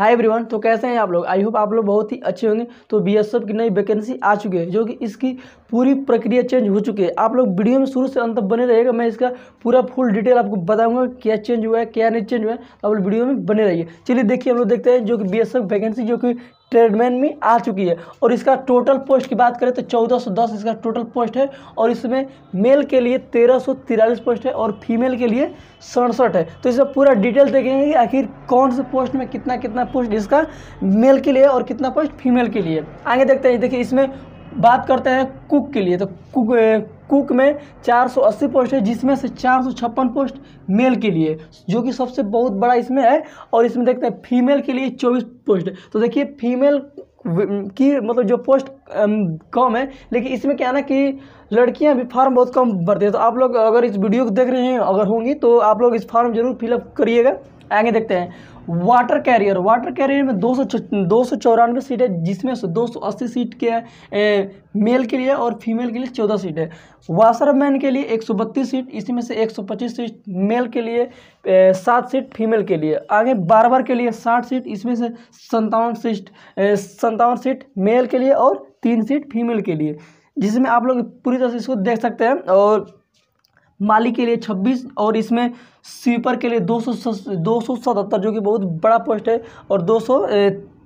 hi everyone तो कैसे हैं आप लोग आई होप आप लोग बहुत ही अच्छे होंगे तो बी की नई वैकेंसी आ चुकी है जो कि इसकी पूरी प्रक्रिया चेंज हो चुकी है आप लोग वीडियो में शुरू से अंत तक बने रहेगा मैं इसका पूरा फुल डिटेल आपको बताऊंगा क्या चेंज हुआ है क्या नहीं चेंज हुआ है आप लोग वीडियो में बने रहिए चलिए देखिए हम लोग देखते हैं जो कि बी वैकेंसी जो कि ट्रेडमैन में आ चुकी है और इसका टोटल पोस्ट की बात करें तो 1410 इसका टोटल पोस्ट है और इसमें मेल के लिए तेरह पोस्ट है और फीमेल के लिए सड़सठ है तो इसमें पूरा डिटेल देखेंगे कि आखिर कौन से पोस्ट में कितना कितना पोस्ट इसका मेल के लिए और कितना पोस्ट फीमेल के लिए आगे देखते हैं देखिए इसमें बात करते हैं कुक के लिए तो कुक कुक में 480 पोस्ट है जिसमें से चार पोस्ट मेल के लिए जो कि सबसे बहुत बड़ा इसमें है और इसमें देखते हैं फीमेल के लिए 24 पोस्ट है तो देखिए फीमेल की मतलब जो पोस्ट कम है लेकिन इसमें क्या ना कि लड़कियां भी फार्म बहुत कम भरती है तो आप लोग अगर इस वीडियो को देख रहे हैं अगर होंगी तो आप लोग इस फार्म जरूर फिलअप करिएगा आगे देखते हैं वाटर कैरियर वाटर कैरियर में दो सौ दो सौ चौरानवे सीट है जिसमें दो सौ अस्सी सीट के ए, मेल के लिए और फीमेल के लिए चौदह सीट है वाशरमैन के लिए एक सौ बत्तीस सीट इसी में से एक सौ पच्चीस सीट मेल के लिए सात सीट फीमेल के लिए आगे बारबर के लिए साठ सीट इसमें से संतावन सीट संतावन सीट मेल के लिए और तीन सीट फीमेल के लिए जिसमें आप लोग पूरी तरह से इसको देख सकते हैं और माली के लिए छब्बीस और इसमें स्वीपर के लिए दो सौ दो सौ सतहत्तर जो कि बहुत बड़ा पोस्ट है और दो सौ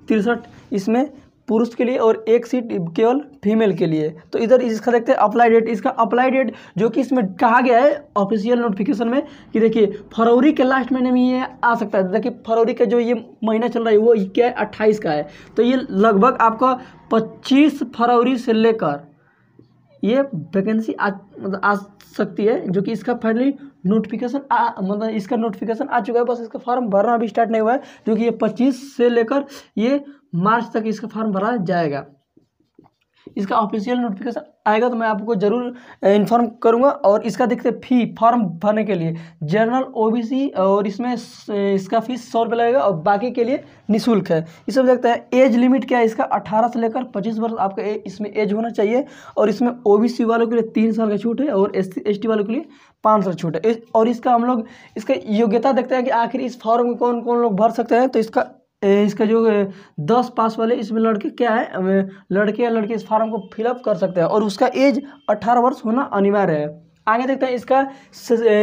तिरसठ इसमें पुरुष के लिए और एक सीट केवल फीमेल के लिए तो इधर इसका देखते हैं अप्लाई डेट इसका अप्लाई डेट जो कि इसमें कहा गया है ऑफिशियल नोटिफिकेशन में कि देखिए फरवरी के लास्ट महीने में ये आ सकता है देखिए फरवरी का जो ये महीना चल रहा है वो क्या है अट्ठाईस का है तो ये लगभग आपका पच्चीस फरवरी से लेकर ये वैकेंसी आ मतलब आ सकती है जो कि इसका फाइनली नोटिफिकेशन आ मतलब इसका नोटिफिकेशन आ चुका है बस इसका फॉर्म भरना अभी स्टार्ट नहीं हुआ है जो कि ये पच्चीस से लेकर ये मार्च तक इसका फॉर्म भरा जाएगा इसका ऑफिशियल नोटिफिकेशन आएगा तो मैं आपको ज़रूर इन्फॉर्म करूंगा और इसका देखते फी फॉर्म भरने के लिए जनरल ओबीसी और इसमें इसका फीस सौ रुपये लगेगा और बाकी के लिए निःशुल्क है इस सब देखते हैं एज लिमिट क्या है इसका अठारह से लेकर पच्चीस वर्ष आपका इसमें एज होना चाहिए और इसमें ओ वालों के लिए तीन साल का छूट है और एस टी वालों के लिए पाँच साल छूट है और इसका हम लोग इसका योग्यता देखते हैं कि आखिर इस फॉर्म को कौन कौन लोग भर सकते हैं तो इसका इसका जो दस पास वाले इसमें लड़के क्या है लड़के या लड़के इस फार्म को फिलअप कर सकते हैं और उसका एज अठारह वर्ष होना अनिवार्य है आगे देखते हैं इसका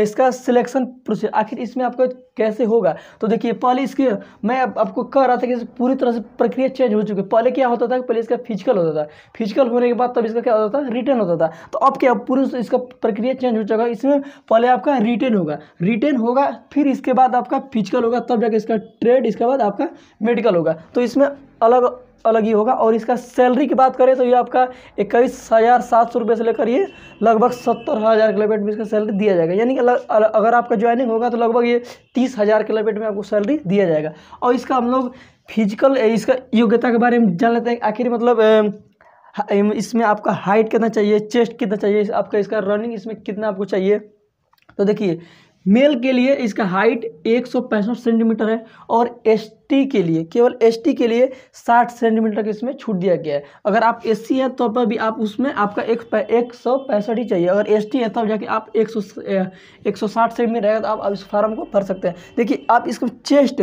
इसका सिलेक्शन प्रोसेस आखिर इसमें आपको कैसे होगा तो देखिए पहले इसके मैं अब आपको कह रहा था कि पूरी तरह से प्रक्रिया चेंज हो चुकी है पहले क्या होता था पहले इसका फिजिकल होता था फिजिकल होने के बाद तब इसका क्या होता था रिटर्न होता था तो अब क्या पूरी इसका प्रक्रिया चेंज हो चुका है इसमें पहले आपका रिटर्न होगा रिटर्न होगा फिर इसके बाद आपका फिजिकल होगा तब जाकर इसका ट्रेड इसके बाद आपका मेडिकल होगा तो इसमें अलग अलग ही होगा और इसका सैलरी की बात करें तो ये आपका इक्कीस हज़ार सात सौ रुपये से लेकर ये लगभग सत्तर हज़ार किलोमीटर में इसका सैलरी दिया जाएगा यानी कि अगर आपका ज्वाइनिंग होगा तो लगभग ये तीस हज़ार किलोमीटर में आपको सैलरी दिया जाएगा और इसका हम लोग फिजिकल इसका योग्यता के बारे में जान लेते हैं आखिर मतलब इसमें आपका हाइट कितना चाहिए चेस्ट कितना चाहिए आपका इसका रनिंग इसमें कितना आपको चाहिए तो देखिए मेल के लिए इसका हाइट एक सेंटीमीटर है और एस के लिए केवल एस के लिए 60 सेंटीमीटर के इसमें छूट दिया गया है अगर आप एस सी हैं तो पर भी आप उसमें आपका एक एक सौ पैंसठ ही चाहिए अगर टी है तब तो जाके आप एक सौ एक सौ साठ सेंटीमीटर रहेगा तो आप, आप इस फार्म को भर सकते हैं देखिए आप इसको चेस्ट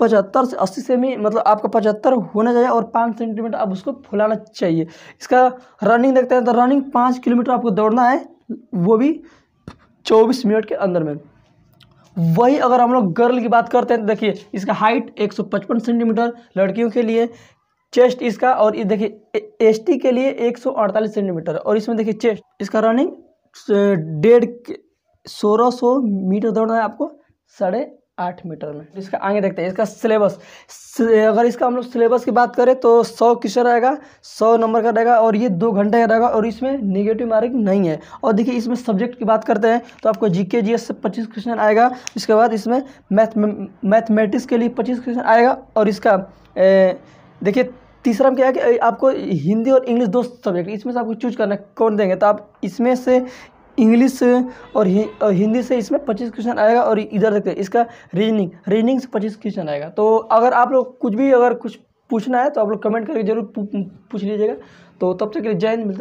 पचहत्तर से अस्सी सेमी मतलब आपका पचहत्तर होना चाहिए और पाँच सेंटीमीटर आप उसको फुलाना चाहिए इसका रनिंग देखते हैं तो रनिंग पाँच किलोमीटर आपको दौड़ना है वो भी चौबीस मिनट के अंदर में वही अगर हम लोग गर्ल की बात करते हैं तो देखिए इसका हाइट 155 सेंटीमीटर लड़कियों के लिए चेस्ट इसका और ये देखिए एसटी के लिए 148 सेंटीमीटर और इसमें देखिए चेस्ट इसका रनिंग डेढ़ सोलह सौ मीटर दौड़ना है आपको साढ़े आठ मीटर में इसका आगे देखते हैं इसका सिलेबस अगर इसका हम लोग सिलेबस की बात करें तो सौ क्वेश्चन रहेगा सौ नंबर का रहेगा और ये दो घंटे का रहेगा और इसमें निगेटिव मार्किंग नहीं है और देखिए इसमें सब्जेक्ट की बात करते हैं तो आपको जीके जी से पच्चीस क्वेश्चन आएगा इसके बाद इसमें मैथ मैथमेटिक्स के लिए पच्चीस क्वेश्चन आएगा और इसका देखिए तीसरा में क्या है कि आपको हिंदी और इंग्लिश दो सब्जेक्ट इसमें से आपको चूज करना कौन देंगे तो आप इसमें से इंग्लिश और हिंदी से इसमें पच्चीस क्वेश्चन आएगा और इधर देखते इसका रीजनिंग रीजनिंग से पच्चीस क्वेश्चन आएगा तो अगर आप लोग कुछ भी अगर कुछ पूछना है तो आप लोग कमेंट करके जरूर पूछ लीजिएगा तो तब तक के लिए जय हिंद मिलते